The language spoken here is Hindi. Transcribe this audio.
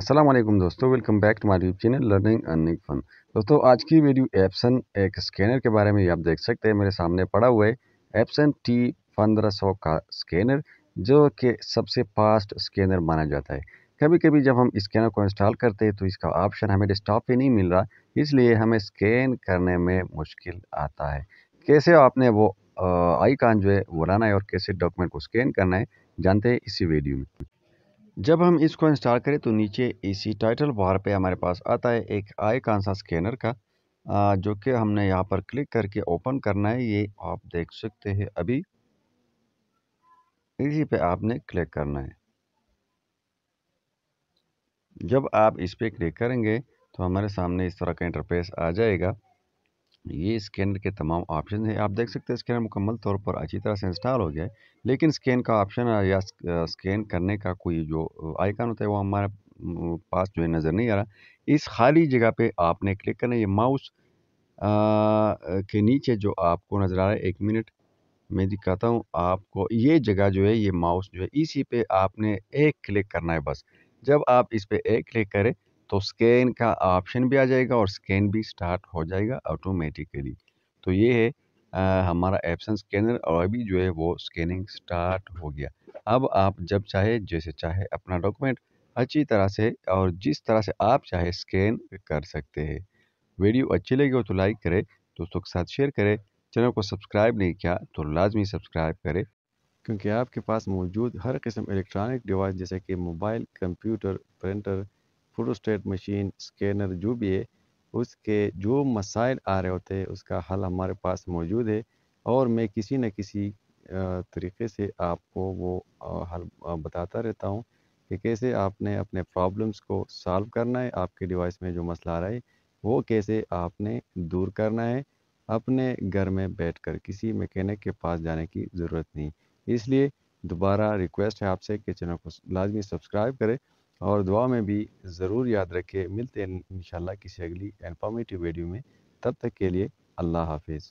असलम दोस्तों welcome back to my YouTube channel learning earning fun दोस्तों आज की वीडियो एप्सन एक स्कैनर के बारे में आप देख सकते हैं मेरे सामने पड़ा हुआ है एप्सन टी पंद्रह सौ का स्कैनर जो कि सबसे फास्ट स्कैनर माना जाता है कभी कभी जब हम स्कैनर को इंस्टॉल करते हैं तो इसका ऑप्शन हमें डिस्टॉप पर नहीं मिल रहा इसलिए हमें स्कैन करने में मुश्किल आता है कैसे आपने वो आईकान जो है वो लाना है और कैसे डॉक्यूमेंट को स्कैन करना है जानते हैं इसी वीडियो में जब हम इसको इंस्टॉल करें तो नीचे इसी टाइटल बार पे हमारे पास आता है एक आई कांसा स्कैनर का जो कि हमने यहाँ पर क्लिक करके ओपन करना है ये आप देख सकते हैं अभी इसी पे आपने क्लिक करना है जब आप इस पर क्लिक करेंगे तो हमारे सामने इस तरह का इंटरफेस आ जाएगा ये स्कैनर के तमाम ऑप्शन हैं आप देख सकते हैं स्कैनर मुकम्मल तौर पर अच्छी तरह से इंस्टॉल हो गया है लेकिन स्कैन का ऑप्शन या स्कैन करने का कोई जो आइकन होता है वो हमारे पास जो है नज़र नहीं आ रहा इस खाली जगह पे आपने क्लिक करना है ये माउस के नीचे जो आपको नज़र आ रहा है एक मिनट मैं दिखाता हूँ आपको ये जगह जो है ये माउस जो है इसी पर आपने एक क्लिक करना है बस जब आप इस पर एक क्लिक करें तो स्कैन का ऑप्शन भी आ जाएगा और स्कैन भी स्टार्ट हो जाएगा ऑटोमेटिकली तो ये है आ, हमारा एप्सन स्कैनर और अभी जो है वो स्कैनिंग स्टार्ट हो गया अब आप जब चाहे जैसे चाहे अपना डॉक्यूमेंट अच्छी तरह से और जिस तरह से आप चाहे स्कैन कर सकते हैं वीडियो अच्छी लगी हो तो लाइक करें दोस्तों के साथ शेयर करें चैनल को सब्सक्राइब नहीं किया तो लाजमी सब्सक्राइब करें क्योंकि आपके पास मौजूद हर किस्म इलेक्ट्रॉनिक डिवाइस जैसे कि mobile computer printer photo state machine scanner जो भी है उसके जो मसाइल आ रहे होते हैं उसका हल हमारे पास मौजूद है और मैं किसी न किसी तरीके से आपको वो हल बताता रहता हूँ कि कैसे आपने अपने प्रॉब्लम्स को सॉल्व करना है आपके डिवाइस में जो मसला आ रहा है वो कैसे आपने दूर करना है अपने घर में बैठकर किसी मैकेनिक के पास जाने की ज़रूरत नहीं इसलिए दोबारा रिक्वेस्ट है आपसे कि चैनल को लाजमी सब्सक्राइब करें और दुआ में भी ज़रूर याद रखें मिलते हैं इन किसी अगली इन्फॉर्मेटिव वीडियो में तब तक के लिए अल्लाह हाफिज़